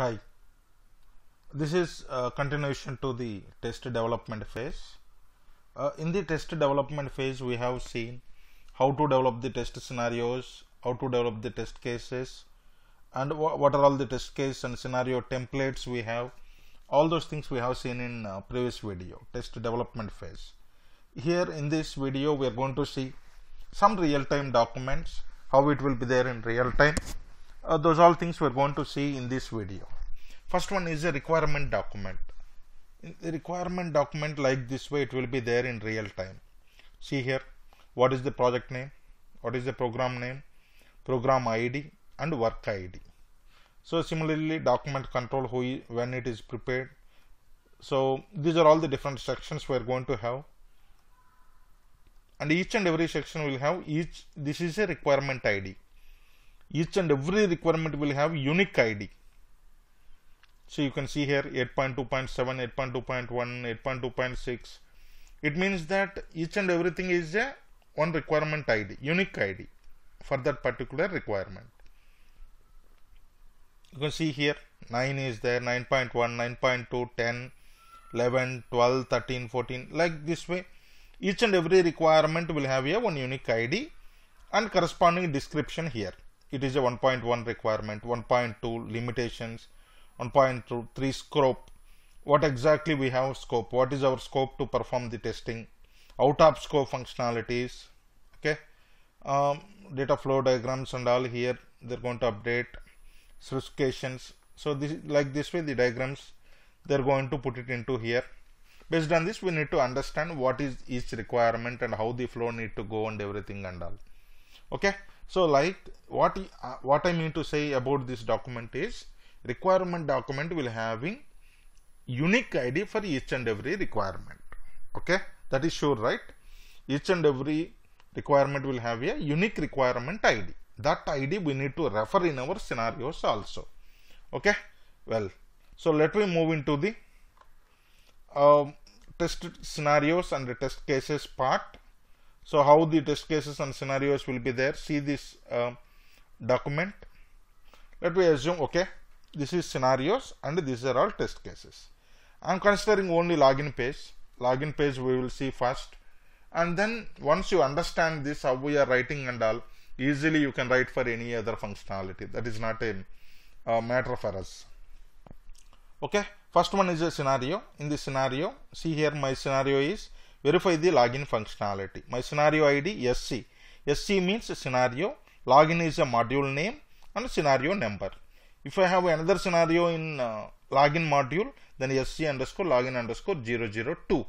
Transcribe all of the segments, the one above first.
hi this is a continuation to the test development phase uh, in the test development phase we have seen how to develop the test scenarios how to develop the test cases and wh what are all the test case and scenario templates we have all those things we have seen in uh, previous video test development phase here in this video we are going to see some real-time documents how it will be there in real time uh, those all things we're going to see in this video. First one is a requirement document. In the requirement document like this way it will be there in real time. See here what is the project name, what is the program name, program ID and work ID. So similarly document control who when it is prepared. So these are all the different sections we are going to have and each and every section will have each this is a requirement ID each and every requirement will have unique ID. So you can see here 8.2.7, 8.2.1, 8.2.6. It means that each and everything is a one requirement ID, unique ID for that particular requirement. You can see here 9 is there, 9.1, 9.2, 10, 11, 12, 13, 14 like this way. Each and every requirement will have a one unique ID and corresponding description here it is a 1.1 requirement, 1.2 limitations, 1.3 scope. What exactly we have scope? What is our scope to perform the testing? Out of scope functionalities, okay? Um, data flow diagrams and all here they're going to update specifications. So this like this way the diagrams they're going to put it into here. Based on this we need to understand what is each requirement and how the flow need to go and everything and all. Okay. So like what, uh, what I mean to say about this document is requirement document will having unique ID for each and every requirement. Okay, that is sure, right? Each and every requirement will have a unique requirement ID. That ID we need to refer in our scenarios also. Okay, well, so let me move into the uh, test scenarios and the test cases part. So how the test cases and scenarios will be there? See this uh, document. Let me assume, okay, this is scenarios and these are all test cases. I am considering only login page. Login page we will see first. And then once you understand this, how we are writing and all, easily you can write for any other functionality. That is not a uh, matter for us. Okay, first one is a scenario. In this scenario, see here my scenario is verify the login functionality. My scenario ID SC. SC means scenario, login is a module name and scenario number. If I have another scenario in uh, login module, then SC underscore login underscore 002.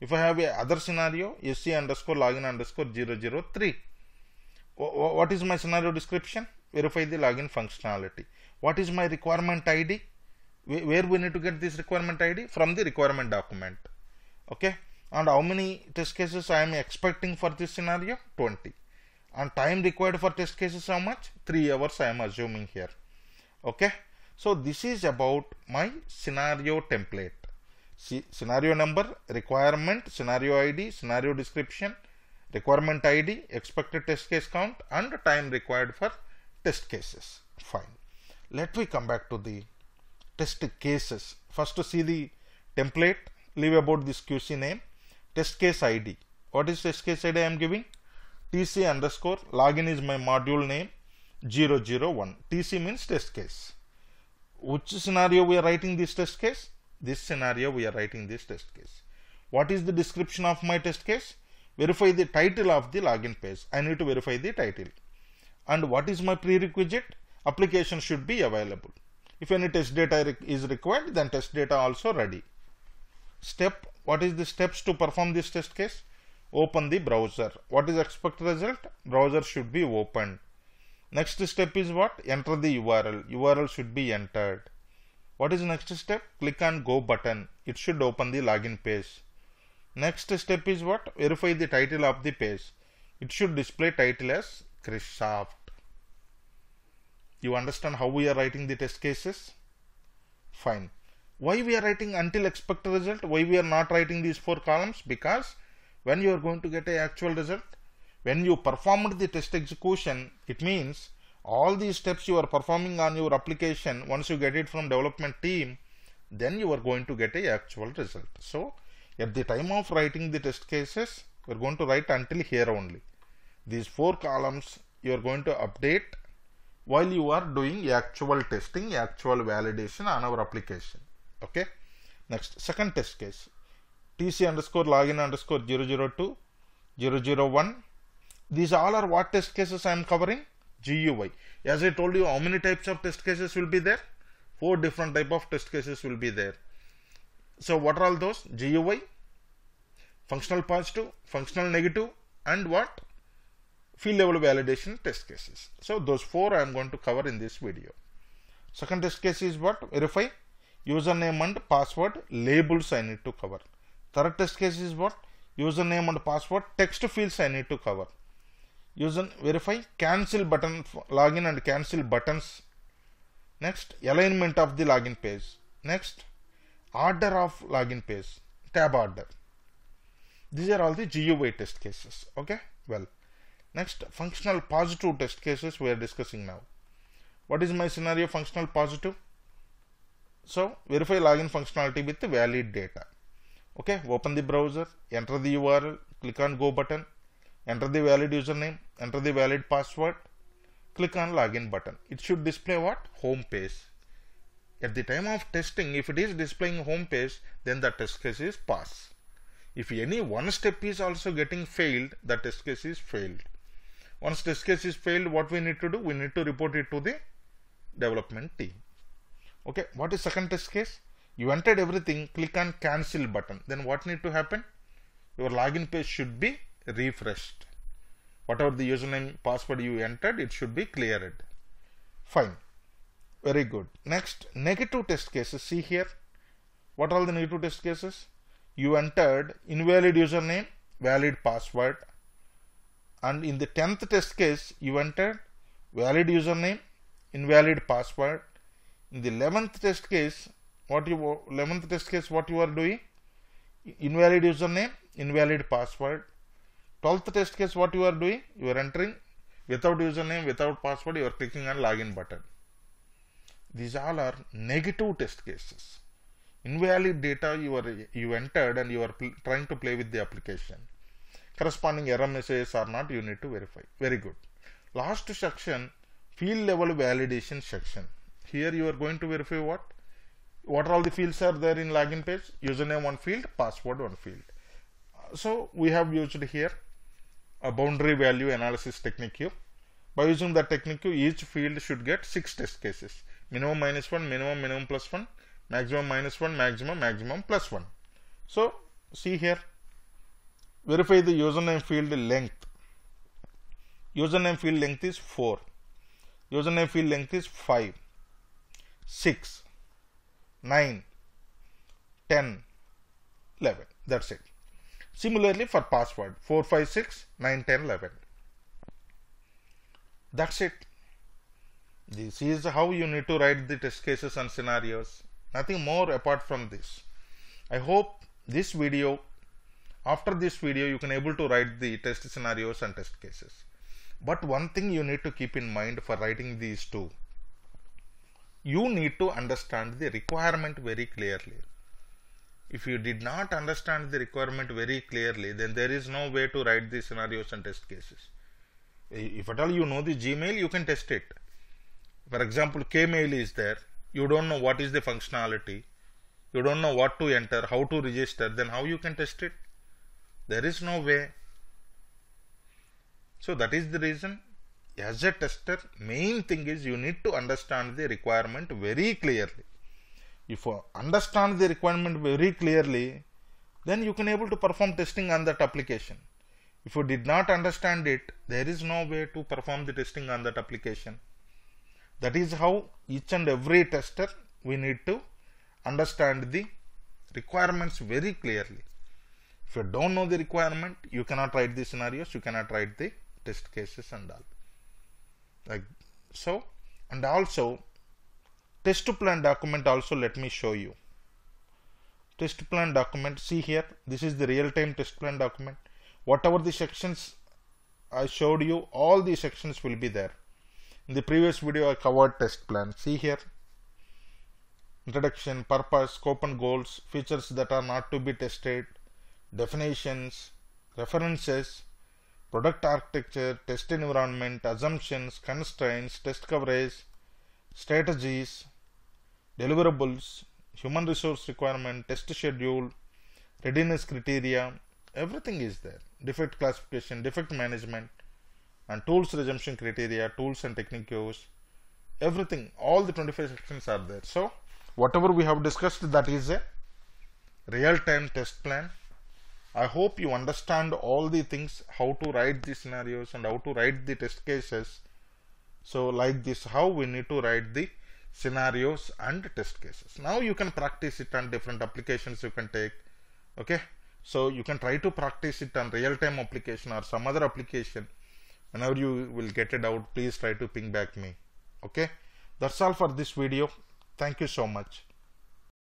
If I have a other scenario, SC underscore login underscore 003. O what is my scenario description? Verify the login functionality. What is my requirement ID? Where we need to get this requirement ID? From the requirement document. Okay and how many test cases I am expecting for this scenario 20 and time required for test cases how much 3 hours I am assuming here okay so this is about my scenario template See scenario number requirement scenario ID scenario description requirement ID expected test case count and time required for test cases fine let me come back to the test cases first to see the template leave about this QC name test case ID. What is test case ID I am giving? TC underscore login is my module name 001. TC means test case. Which scenario we are writing this test case? This scenario we are writing this test case. What is the description of my test case? Verify the title of the login page. I need to verify the title. And what is my prerequisite? Application should be available. If any test data is required, then test data also ready. Step what is the steps to perform this test case? Open the browser. What is expected result? Browser should be opened. Next step is what? Enter the URL. URL should be entered. What is next step? Click on go button. It should open the login page. Next step is what? Verify the title of the page. It should display title as Chrisoft. You understand how we are writing the test cases? Fine. Why we are writing until expect result? Why we are not writing these four columns? Because when you are going to get a actual result, when you performed the test execution, it means all these steps you are performing on your application, once you get it from development team, then you are going to get a actual result. So at the time of writing the test cases, we are going to write until here only. These four columns you are going to update while you are doing actual testing, actual validation on our application okay next second test case tc underscore login underscore 002 001 these all are what test cases i am covering gui as i told you how many types of test cases will be there four different type of test cases will be there so what are all those gui functional positive functional negative and what field level validation test cases so those four i am going to cover in this video second test case is what verify username and password labels I need to cover. Third test case is what? Username and password text fields I need to cover. User verify cancel button login and cancel buttons. Next alignment of the login page. Next order of login page tab order. These are all the GUI test cases. Okay, well, next functional positive test cases we are discussing now. What is my scenario functional positive? So verify login functionality with valid data. Okay, open the browser, enter the URL, click on go button, enter the valid username, enter the valid password, click on login button. It should display what? Home page. At the time of testing, if it is displaying home page, then the test case is passed. If any one step is also getting failed, the test case is failed. Once test case is failed, what we need to do? We need to report it to the development team okay what is second test case you entered everything click on cancel button then what need to happen your login page should be refreshed whatever the username password you entered it should be cleared fine very good next negative test cases see here what are the negative test cases you entered invalid username valid password and in the 10th test case you entered valid username invalid password in the 11th test case, what you 11th test case what you are doing? Invalid username, invalid password. 12th test case what you are doing? You are entering without username, without password, you are clicking on login button. These all are negative test cases. Invalid data you are you entered and you are trying to play with the application. Corresponding error messages are not you need to verify. Very good. Last section field level validation section. Here you are going to verify what? What are all the fields are there in login page? Username one field, password one field. So we have used here a boundary value analysis technique here. By using that technique, each field should get six test cases. Minimum minus one, minimum minimum plus one, maximum minus one, maximum maximum plus one. So see here, verify the username field length. Username field length is 4. Username field length is 5. 6, 9, 10, 11. That's it. Similarly for password 4, 5, 6, 9, 10, 11. That's it. This is how you need to write the test cases and scenarios. Nothing more apart from this. I hope this video, after this video, you can able to write the test scenarios and test cases. But one thing you need to keep in mind for writing these two you need to understand the requirement very clearly. If you did not understand the requirement very clearly, then there is no way to write the scenarios and test cases. If at all you know the Gmail, you can test it. For example, Kmail is there. You don't know what is the functionality. You don't know what to enter, how to register, then how you can test it? There is no way. So that is the reason as a tester main thing is you need to understand the requirement very clearly if you understand the requirement very clearly then you can able to perform testing on that application if you did not understand it there is no way to perform the testing on that application that is how each and every tester we need to understand the requirements very clearly if you don't know the requirement you cannot write the scenarios you cannot write the test cases and all like so and also test plan document also let me show you test plan document see here this is the real-time test plan document whatever the sections I showed you all the sections will be there in the previous video I covered test plan see here introduction purpose scope and goals features that are not to be tested definitions references product architecture, test environment, assumptions, constraints, test coverage, strategies, deliverables, human resource requirement, test schedule, readiness criteria, everything is there. Defect classification, defect management, and tools resumption criteria, tools and technique use, everything, all the 25 sections are there. So, whatever we have discussed, that is a real-time test plan I hope you understand all the things how to write the scenarios and how to write the test cases. So like this how we need to write the scenarios and test cases. Now you can practice it on different applications you can take. Okay. So you can try to practice it on real-time application or some other application. Whenever you will get it out, please try to ping back me. Okay. That's all for this video. Thank you so much.